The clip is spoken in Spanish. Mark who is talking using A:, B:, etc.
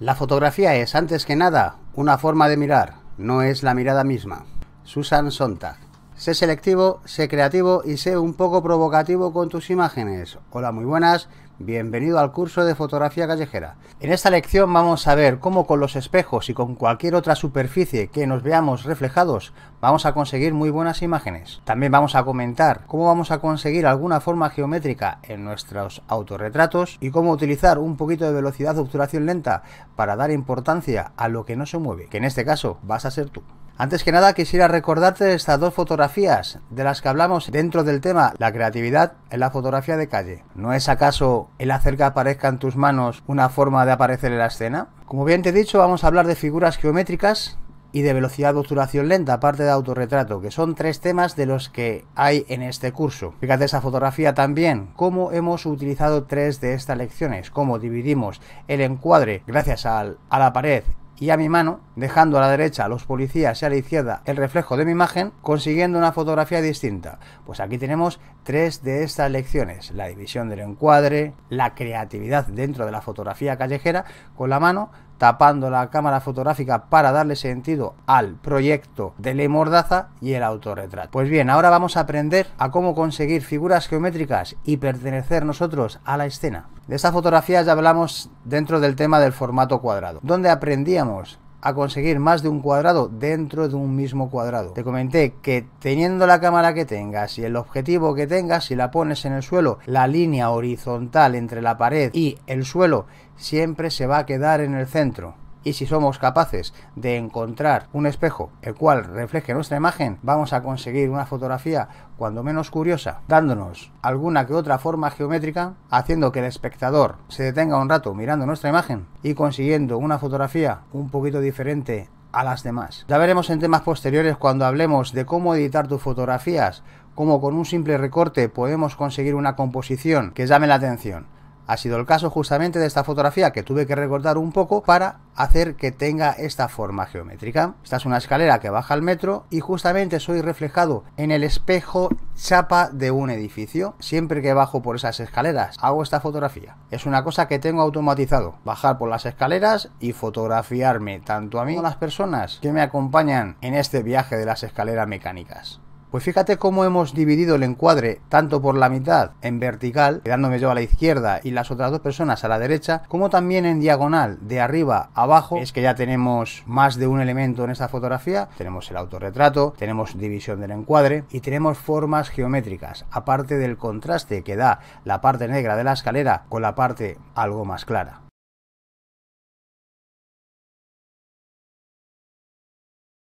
A: La fotografía es, antes que nada, una forma de mirar, no es la mirada misma. Susan Sontag. Sé selectivo, sé creativo y sé un poco provocativo con tus imágenes. Hola, muy buenas. Bienvenido al curso de fotografía callejera. En esta lección vamos a ver cómo con los espejos y con cualquier otra superficie que nos veamos reflejados vamos a conseguir muy buenas imágenes. También vamos a comentar cómo vamos a conseguir alguna forma geométrica en nuestros autorretratos y cómo utilizar un poquito de velocidad de obturación lenta para dar importancia a lo que no se mueve, que en este caso vas a ser tú. Antes que nada quisiera recordarte estas dos fotografías de las que hablamos dentro del tema la creatividad en la fotografía de calle. ¿No es acaso el hacer que aparezca en tus manos una forma de aparecer en la escena? Como bien te he dicho, vamos a hablar de figuras geométricas y de velocidad de obturación lenta, aparte de autorretrato, que son tres temas de los que hay en este curso. Fíjate esa fotografía también, cómo hemos utilizado tres de estas lecciones, cómo dividimos el encuadre gracias a la pared y a mi mano, dejando a la derecha a los policías y a la izquierda el reflejo de mi imagen, consiguiendo una fotografía distinta. Pues aquí tenemos tres de estas lecciones, la división del encuadre, la creatividad dentro de la fotografía callejera, con la mano tapando la cámara fotográfica para darle sentido al proyecto de la mordaza y el autorretrato. Pues bien, ahora vamos a aprender a cómo conseguir figuras geométricas y pertenecer nosotros a la escena. De esta fotografía ya hablamos dentro del tema del formato cuadrado, donde aprendíamos a conseguir más de un cuadrado dentro de un mismo cuadrado. Te comenté que teniendo la cámara que tengas y el objetivo que tengas, si la pones en el suelo, la línea horizontal entre la pared y el suelo siempre se va a quedar en el centro y si somos capaces de encontrar un espejo el cual refleje nuestra imagen, vamos a conseguir una fotografía cuando menos curiosa, dándonos alguna que otra forma geométrica, haciendo que el espectador se detenga un rato mirando nuestra imagen y consiguiendo una fotografía un poquito diferente a las demás. Ya veremos en temas posteriores cuando hablemos de cómo editar tus fotografías, cómo con un simple recorte podemos conseguir una composición que llame la atención ha sido el caso justamente de esta fotografía que tuve que recortar un poco para hacer que tenga esta forma geométrica. Esta es una escalera que baja al metro y justamente soy reflejado en el espejo chapa de un edificio. Siempre que bajo por esas escaleras hago esta fotografía. Es una cosa que tengo automatizado. Bajar por las escaleras y fotografiarme tanto a mí como a las personas que me acompañan en este viaje de las escaleras mecánicas. Pues fíjate cómo hemos dividido el encuadre tanto por la mitad en vertical, quedándome yo a la izquierda y las otras dos personas a la derecha, como también en diagonal de arriba abajo, es que ya tenemos más de un elemento en esta fotografía, tenemos el autorretrato, tenemos división del encuadre y tenemos formas geométricas, aparte del contraste que da la parte negra de la escalera con la parte algo más clara.